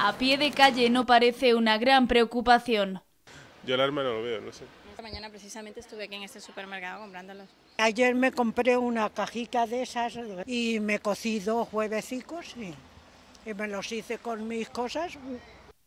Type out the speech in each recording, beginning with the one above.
A pie de calle no parece una gran preocupación. Yo el arma no lo veo, no sé. Esta mañana precisamente estuve aquí en este supermercado comprándolos. Ayer me compré una cajita de esas y me cocí dos huevecicos y, y me los hice con mis cosas.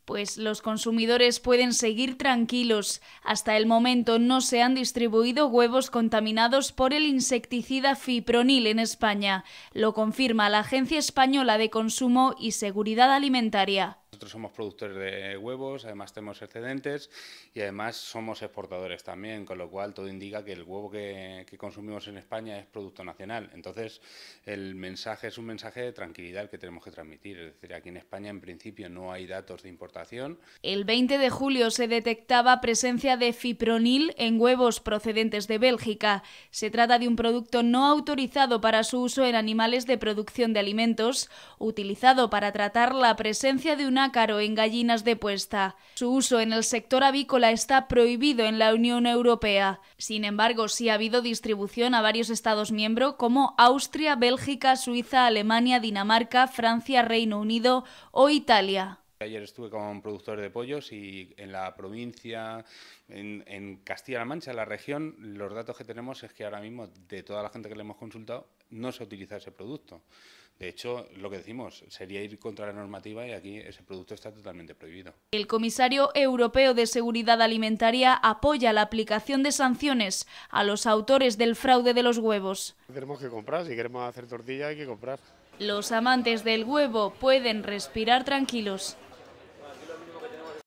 Pues los consumidores pueden seguir tranquilos. Hasta el momento no se han distribuido huevos contaminados por el insecticida fipronil en España. Lo confirma la Agencia Española de Consumo y Seguridad Alimentaria somos productores de huevos, además tenemos excedentes y además somos exportadores también, con lo cual todo indica que el huevo que, consumimos en España es producto nacional. Entonces, el mensaje es un mensaje de tranquilidad que tenemos que transmitir. Es decir, aquí en España en principio no hay datos de importación. El 20 de julio se detectaba presencia de fipronil en huevos procedentes de Bélgica. Se trata de un producto no autorizado para su uso en animales de producción de alimentos, utilizado para tratar la presencia de una caro en gallinas de puesta. Su uso en el sector avícola está prohibido en la Unión Europea. Sin embargo, sí ha habido distribución a varios Estados miembros como Austria, Bélgica, Suiza, Alemania, Dinamarca, Francia, Reino Unido o Italia. Ayer estuve con productores de pollos y en la provincia, en, Castilla-La Mancha, en la región, los datos que tenemos es que ahora mismo de toda la gente que le hemos consultado no se utiliza ese producto. De hecho, lo que decimos sería ir contra la normativa y aquí ese producto está totalmente prohibido. El comisario europeo de seguridad alimentaria apoya la aplicación de sanciones a los autores del fraude de los huevos. Tenemos que comprar, si queremos hacer tortilla hay que comprar. Los amantes del huevo pueden respirar tranquilos.